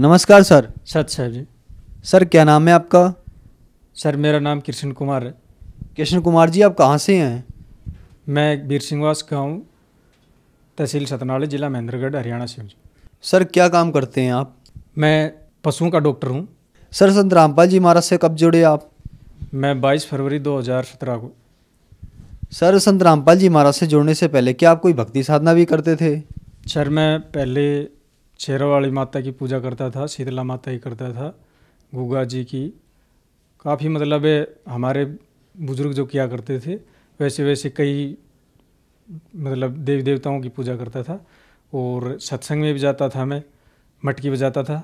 नमस्कार सर सत सर जी सर क्या नाम है आपका सर मेरा नाम कृष्ण कुमार है कृष्ण कुमार जी आप कहाँ से हैं मैं बीर सिंहवास का हूँ तहसील सतनाली ज़िला महेंद्रगढ़ हरियाणा से हूँ सर क्या काम करते हैं आप मैं पशुओं का डॉक्टर हूँ सर संत रामपाल जी महाराज से कब जुड़े आप मैं 22 फरवरी 2017 को सर संत रामपाल जी महाराज से जुड़ने से पहले क्या आप कोई भक्ति साधना भी करते थे सर मैं पहले छेरावाड़ी माता की पूजा करता था शीतला माता की करता था गुगा जी की काफ़ी मतलब हमारे बुजुर्ग जो किया करते थे वैसे वैसे कई मतलब देवी देवताओं की पूजा करता था और सत्संग में भी जाता था मैं मटकी बजाता था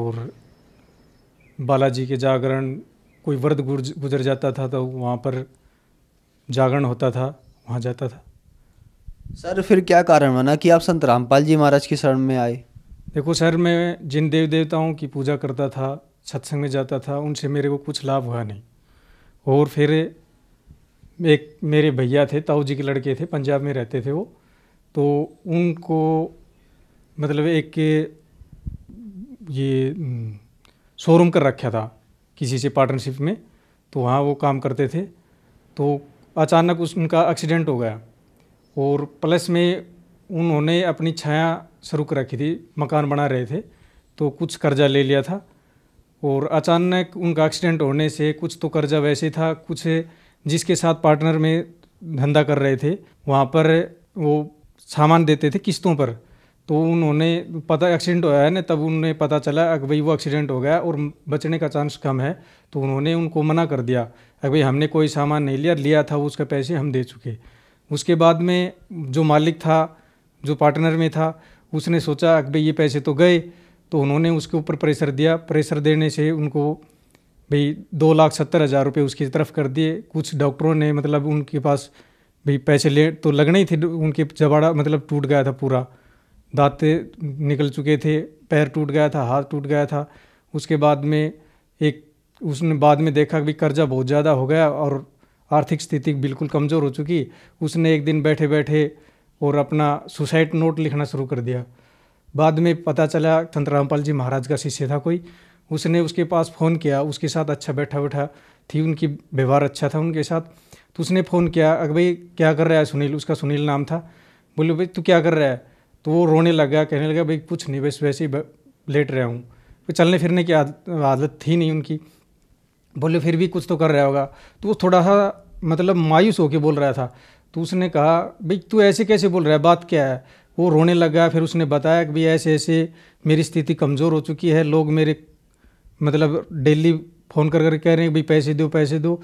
और बालाजी के जागरण कोई वर्द गुजर जाता था तो वहाँ पर जागरण होता था वहाँ जाता था सर फिर क्या कारण बना कि आप संत रामपाल जी महाराज की शरण में आए देखो सर मैं जिन देव देवताओं की पूजा करता था सत्संग में जाता था उनसे मेरे को कुछ लाभ हुआ नहीं और फिर एक मेरे भैया थे ताऊ जी के लड़के थे पंजाब में रहते थे वो तो उनको मतलब एक ये शोरूम कर रखा था किसी से पार्टनरशिप में तो वहाँ वो काम करते थे तो अचानक उस उनका एक्सीडेंट हो गया और प्लस में उन्होंने अपनी छाया शुरू कर रखी थी मकान बना रहे थे तो कुछ कर्जा ले लिया था और अचानक उनका एक्सीडेंट होने से कुछ तो कर्जा वैसे था कुछ जिसके साथ पार्टनर में धंधा कर रहे थे वहाँ पर वो सामान देते थे किस्तों पर तो उन्होंने पता एक्सीडेंट होया है ना तब उन्हें पता चला अगर भाई वो एक्सीडेंट हो गया और बचने का चांस कम है तो उन्होंने उनको मना कर दिया अगर भाई हमने कोई सामान नहीं लिया लिया था उसका पैसे हम दे चुके उसके बाद में जो मालिक था जो पार्टनर में था उसने सोचा कि भाई ये पैसे तो गए तो उन्होंने उसके ऊपर प्रेशर दिया प्रेशर देने से उनको भाई दो लाख सत्तर हज़ार रुपये उसकी तरफ कर दिए कुछ डॉक्टरों ने मतलब उनके पास भाई पैसे ले तो लगने ही थे उनके जबाड़ा मतलब टूट गया था पूरा दांत निकल चुके थे पैर टूट गया था हाथ टूट गया था उसके बाद में एक उसने बाद में देखा कि कर्जा बहुत ज़्यादा हो गया और आर्थिक स्थिति बिल्कुल कमज़ोर हो चुकी उसने एक दिन बैठे बैठे और अपना सुसाइड नोट लिखना शुरू कर दिया बाद में पता चला संत रामपाल जी महाराज का शिष्य था कोई उसने उसके पास फ़ोन किया उसके साथ अच्छा बैठा बैठा थी उनकी व्यवहार अच्छा था उनके साथ तो उसने फ़ोन किया अगर भाई क्या कर रहा है सुनील उसका सुनील नाम था बोले भाई तू क्या कर रहा है तो वो रोने लगा कहने लगा भाई कुछ नहीं बस वैसे ही लेट रहा हूँ चलने फिरने की आदत थी नहीं उनकी बोले फिर भी कुछ तो कर रहा होगा तो वो थोड़ा सा मतलब मायूस होके बोल रहा था तो उसने कहा भाई तू ऐसे कैसे बोल रहा है बात क्या है वो रोने लगा फिर उसने बताया कि भाई ऐसे ऐसे मेरी स्थिति कमज़ोर हो चुकी है लोग मेरे मतलब डेली फ़ोन कर कर कह रहे हैं भाई पैसे दो पैसे दो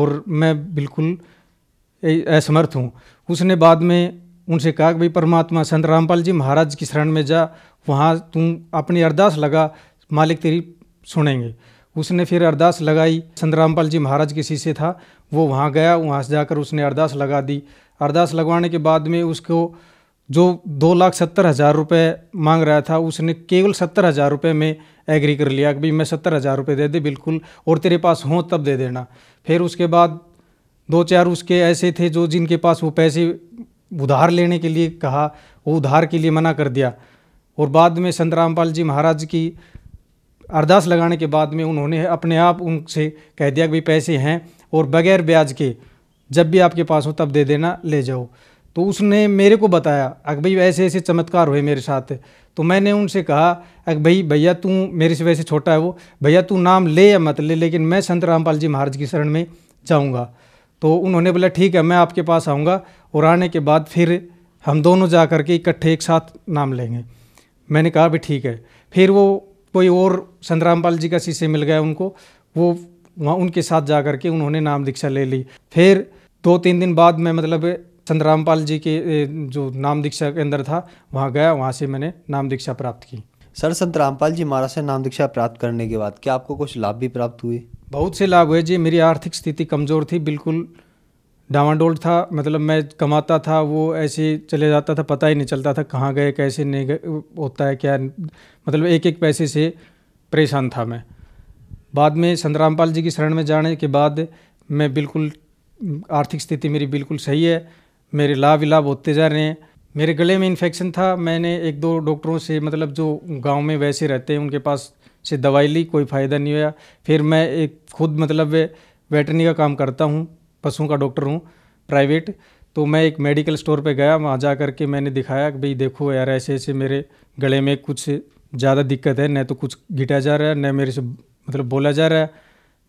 और मैं बिल्कुल असमर्थ हूँ उसने बाद में उनसे कहा कि भाई परमात्मा संत रामपाल जी महाराज की शरण में जा वहाँ तुम अपनी अरदास लगा मालिक तेरी सुनेंगे उसने फिर अरदास लगाई संत रामपाल जी महाराज के शीशे था वो वहाँ गया वहाँ से जाकर उसने अरदास लगा दी अरदास लगवाने के बाद में उसको जो दो लाख सत्तर हज़ार रुपये मांग रहा था उसने केवल सत्तर हज़ार रुपये में एग्री कर लिया कि भाई मैं सत्तर हज़ार रुपये दे दे बिल्कुल और तेरे पास हों तब दे देना फिर उसके बाद दो चार उसके ऐसे थे जो जिनके पास वो पैसे उधार लेने के लिए कहा वो उधार के लिए मना कर दिया और बाद में संत रामपाल जी महाराज की अरदास लगाने के बाद में उन्होंने अपने आप उनसे कह दिया कि भाई पैसे हैं और बगैर ब्याज के जब भी आपके पास हो तब दे देना ले जाओ तो उसने मेरे को बताया अग भाई ऐसे ऐसे चमत्कार हुए मेरे साथ तो मैंने उनसे कहा अग भाई भैया तू मेरे से वैसे छोटा है वो भैया तू नाम ले या मत ले लेकिन मैं संत रामपाल जी महाराज की शरण में जाऊँगा तो उन्होंने बोला ठीक है मैं आपके पास आऊँगा और आने के बाद फिर हम दोनों जा कर के इकट्ठे एक साथ नाम लेंगे मैंने कहा भी ठीक है फिर वो कोई और संतरामपाल जी का शीशे मिल गया उनको वो वहाँ उनके साथ जा करके के उन्होंने नाम दीक्षा ले ली फिर दो तीन दिन बाद मैं मतलब संत रामपाल जी के जो नाम दीक्षा अंदर था वहाँ गया वहाँ से मैंने नाम दीक्षा प्राप्त की सर संत रामपाल जी महाराज से नाम दीक्षा प्राप्त करने के बाद क्या आपको कुछ लाभ भी प्राप्त हुए बहुत से लाभ हुए जी मेरी आर्थिक स्थिति कमज़ोर थी बिल्कुल डावाडोल था मतलब मैं कमाता था वो ऐसे चले जाता था पता ही नहीं चलता था कहाँ गए कैसे नहीं गए होता है क्या मतलब एक एक पैसे से परेशान था मैं बाद में संतरामपाल जी की शरण में जाने के बाद मैं बिल्कुल आर्थिक स्थिति मेरी बिल्कुल सही है मेरे लाभ लाभ होते जा रहे हैं मेरे गले में इन्फेक्शन था मैंने एक दो डॉक्टरों से मतलब जो गांव में वैसे रहते हैं उनके पास से दवाई ली कोई फ़ायदा नहीं हुआ फिर मैं एक खुद मतलब वेटरनी का काम करता हूँ पशुओं का डॉक्टर हूँ प्राइवेट तो मैं एक मेडिकल स्टोर पे गया वहाँ जा कर के मैंने दिखाया कि भाई देखो यार ऐसे ऐसे मेरे गले में कुछ ज़्यादा दिक्कत है न तो कुछ घिटा जा रहा है न मेरे से मतलब बोला जा रहा है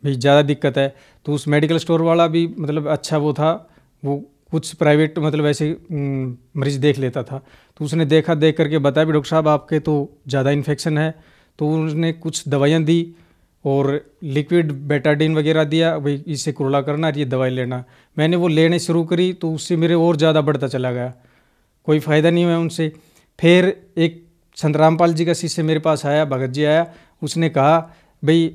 भाई ज़्यादा दिक्कत है तो उस मेडिकल स्टोर वाला भी मतलब अच्छा वो था वो कुछ प्राइवेट मतलब ऐसे मरीज देख लेता था तो उसने देखा देख करके बताया भी डॉक्टर साहब आपके तो ज़्यादा इन्फेक्शन है तो उसने कुछ दवाइयाँ दी और लिक्विड बेटाडीन वगैरह दिया भाई इससे कुरला करना ये दवाई लेना मैंने वो लेने शुरू करी तो उससे मेरे और ज़्यादा बढ़ता चला गया कोई फ़ायदा नहीं हुआ उनसे फिर एक संत रामपाल जी का शिष्य मेरे पास आया भगत जी आया उसने कहा भाई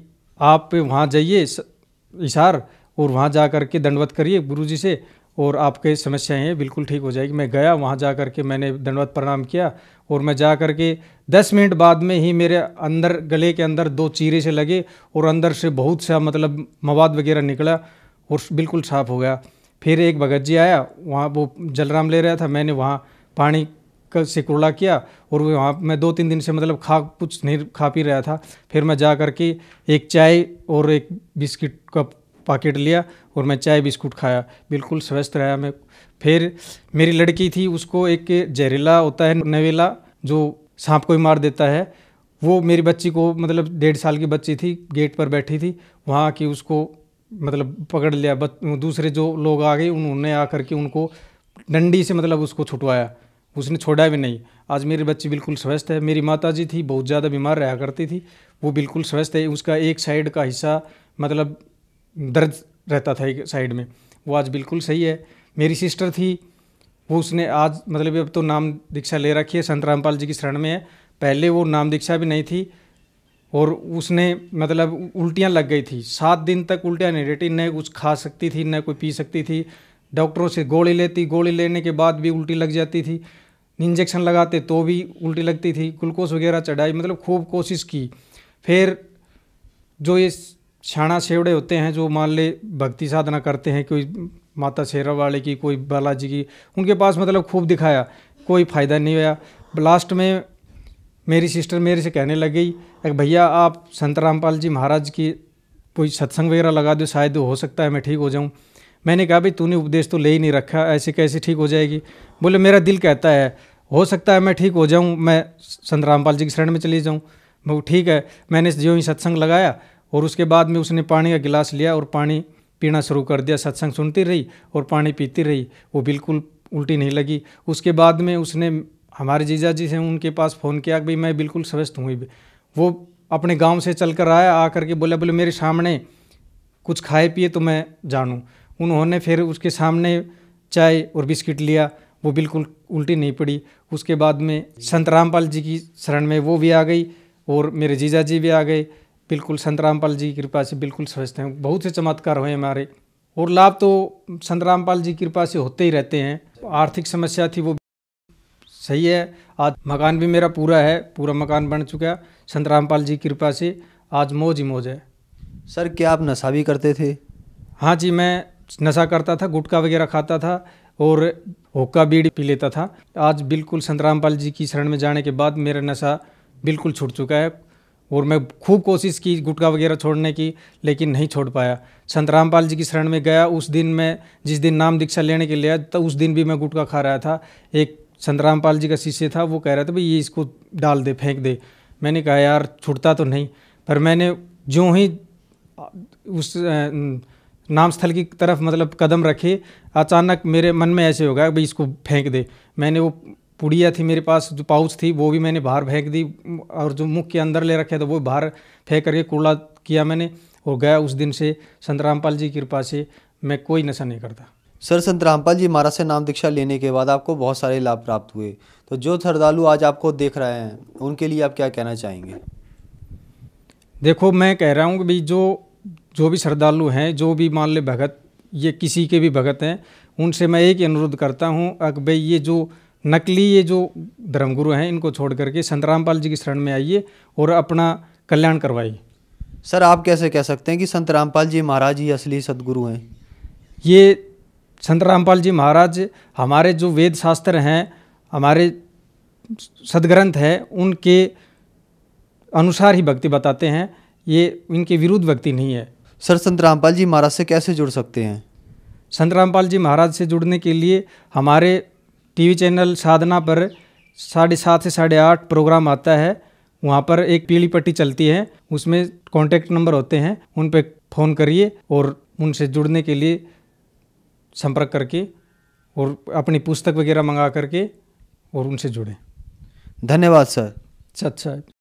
आप वहाँ जाइए इशार और वहाँ जा करके दंडवत करिए गुरु जी से और आपके समस्याएं बिल्कुल ठीक हो जाएगी मैं गया वहाँ जा कर के मैंने दंडवत प्रणाम किया और मैं जा कर के दस मिनट बाद में ही मेरे अंदर गले के अंदर दो चीरे से लगे और अंदर से बहुत सा मतलब मवाद वगैरह निकला और बिल्कुल साफ़ हो गया फिर एक भगत जी आया वहाँ वो जलराम ले रहा था मैंने वहाँ पानी से कुरला किया और वो वहाँ मैं दो तीन दिन से मतलब खा कुछ नहीं खा पी रहा था फिर मैं जा कर के एक चाय और एक बिस्किट का पाकिट लिया और मैं चाय बिस्कुट खाया बिल्कुल स्वस्थ रहा मैं फिर मेरी लड़की थी उसको एक जहरीला होता है नवेला जो सांप को ही मार देता है वो मेरी बच्ची को मतलब डेढ़ साल की बच्ची थी गेट पर बैठी थी वहाँ की उसको मतलब पकड़ लिया दूसरे जो लोग आ गए उन्होंने आ करके उनको डंडी से मतलब उसको छुटवाया उसने छोड़ा भी नहीं आज मेरी बच्ची बिल्कुल स्वस्थ है मेरी माता जी थी बहुत ज़्यादा बीमार रहा करती थी वो बिल्कुल स्वस्थ है उसका एक साइड का हिस्सा मतलब दर्द रहता था एक साइड में वो आज बिल्कुल सही है मेरी सिस्टर थी वो उसने आज मतलब अब तो नाम दीक्षा ले रखी है संत रामपाल जी की शरण में है पहले वो नाम दीक्षा भी नहीं थी और उसने मतलब उल्टियाँ लग गई थी सात दिन तक उल्टियाँ नहीं रहती न कुछ खा सकती थी न कोई पी सकती थी डॉक्टरों से गोली लेती गोली लेने के बाद भी उल्टी लग जाती थी इंजेक्शन लगाते तो भी उल्टी लगती थी ग्लूकोज वगैरह चढ़ाई मतलब खूब कोशिश की फिर जो ये छाणा सेवड़े होते हैं जो मान ले भक्ति साधना करते हैं कोई माता शेरा वाले की कोई बालाजी की उनके पास मतलब खूब दिखाया कोई फ़ायदा नहीं हुआ लास्ट में मेरी सिस्टर मेरे से कहने लग गई भैया आप संत रामपाल जी महाराज की कोई सत्संग वगैरह लगा दो शायद हो सकता है मैं ठीक हो जाऊँ मैंने कहा भाई तूने उपदेश तो ले ही नहीं रखा ऐसे कैसे ठीक हो जाएगी बोले मेरा दिल कहता है हो सकता है मैं ठीक हो जाऊँ मैं संत रामपाल जी की शरण में चली जाऊँ ठीक है मैंने जो ही सत्संग लगाया और उसके बाद में उसने पानी का गिलास लिया और पानी पीना शुरू कर दिया सत्संग सुनती रही और पानी पीती रही वो बिल्कुल उल्टी नहीं लगी उसके बाद में उसने हमारे जीजा जी से उनके पास फ़ोन किया भाई मैं बिल्कुल स्वस्थ हूँ वो अपने गांव से चल कर आया आकर के बोला बोले मेरे सामने कुछ खाए पिए तो मैं जानूँ उन्होंने फिर उसके सामने चाय और बिस्किट लिया वो बिल्कुल उल्टी नहीं पड़ी उसके बाद में संत रामपाल जी की शरण में वो भी आ गई और मेरे जीजा जी भी आ गए बिल्कुल संत रामपाल जी की कृपा से बिल्कुल स्वस्थ हैं बहुत से चमत्कार हुए हमारे और लाभ तो संत रामपाल जी की कृपा से होते ही रहते हैं आर्थिक समस्या थी वो सही है आज मकान भी मेरा पूरा है पूरा मकान बन चुका है संत रामपाल जी की कृपा से आज मौज ही मौज है सर क्या आप नशा भी करते थे हाँ जी मैं नशा करता था गुटखा वगैरह खाता था और होक्का बीड़ी पी लेता था आज बिल्कुल संत रामपाल जी की शरण में जाने के बाद मेरा नशा बिल्कुल छूट चुका है और मैं खूब कोशिश की गुटखा वगैरह छोड़ने की लेकिन नहीं छोड़ पाया संत रामपाल जी की शरण में गया उस दिन मैं जिस दिन नाम दीक्षा लेने के लिए तो उस दिन भी मैं गुटखा खा रहा था एक संत रामपाल जी का शिष्य था वो कह रहा था भाई ये इसको डाल दे फेंक दे मैंने कहा यार छूटता तो नहीं पर मैंने जो ही उस नाम स्थल की तरफ मतलब कदम रखे अचानक मेरे मन में ऐसे हो गया भाई इसको फेंक दे मैंने वो पुड़िया थी मेरे पास जो पाउच थी वो भी मैंने बाहर फेंक दी और जो मुख के अंदर ले रखे थे तो वो बाहर फेंक करके कूड़ा किया मैंने और गया उस दिन से संत रामपाल जी की कृपा से मैं कोई नशा नहीं करता सर संत रामपाल जी महाराज से नाम दीक्षा लेने के बाद आपको बहुत सारे लाभ प्राप्त हुए तो जो श्रद्धालु आज आपको देख रहे हैं उनके लिए आप क्या कहना चाहेंगे देखो मैं कह रहा हूँ कि भाई जो जो भी श्रद्धालु हैं जो भी मान ले भगत ये किसी के भी भगत हैं उनसे मैं एक अनुरोध करता हूँ कि भाई ये जो नकली ये जो धर्मगुरु हैं इनको छोड़ करके संत रामपाल जी की शरण में आइए और अपना कल्याण करवाइए सर आप कैसे कह सकते हैं कि संत रामपाल जी महाराज ही असली सदगुरु हैं ये संत रामपाल जी महाराज हमारे जो वेद शास्त्र हैं हमारे सदग्रंथ हैं उनके अनुसार ही भक्ति बताते हैं ये इनके विरुद्ध भक्ति नहीं है सर संत रामपाल जी महाराज से कैसे जुड़ सकते हैं संत रामपाल जी महाराज से जुड़ने के लिए हमारे टीवी चैनल साधना पर साढ़े सात से साढ़े आठ प्रोग्राम आता है वहाँ पर एक पीली पट्टी चलती है उसमें कॉन्टैक्ट नंबर होते हैं उन पर फ़ोन करिए और उनसे जुड़ने के लिए संपर्क करके और अपनी पुस्तक वगैरह मंगा करके और उनसे जुड़ें धन्यवाद सर अच्छा अच्छा